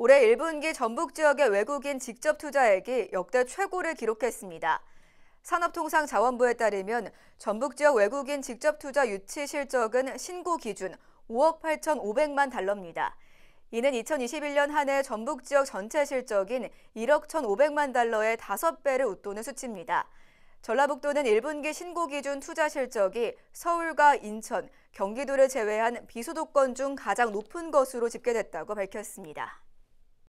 올해 1분기 전북 지역의 외국인 직접 투자액이 역대 최고를 기록했습니다. 산업통상자원부에 따르면 전북 지역 외국인 직접 투자 유치 실적은 신고 기준 5억 8,500만 달러입니다. 이는 2021년 한해 전북 지역 전체 실적인 1억 1,500만 달러의 5배를 웃도는 수치입니다. 전라북도는 1분기 신고 기준 투자 실적이 서울과 인천, 경기도를 제외한 비소도권중 가장 높은 것으로 집계됐다고 밝혔습니다.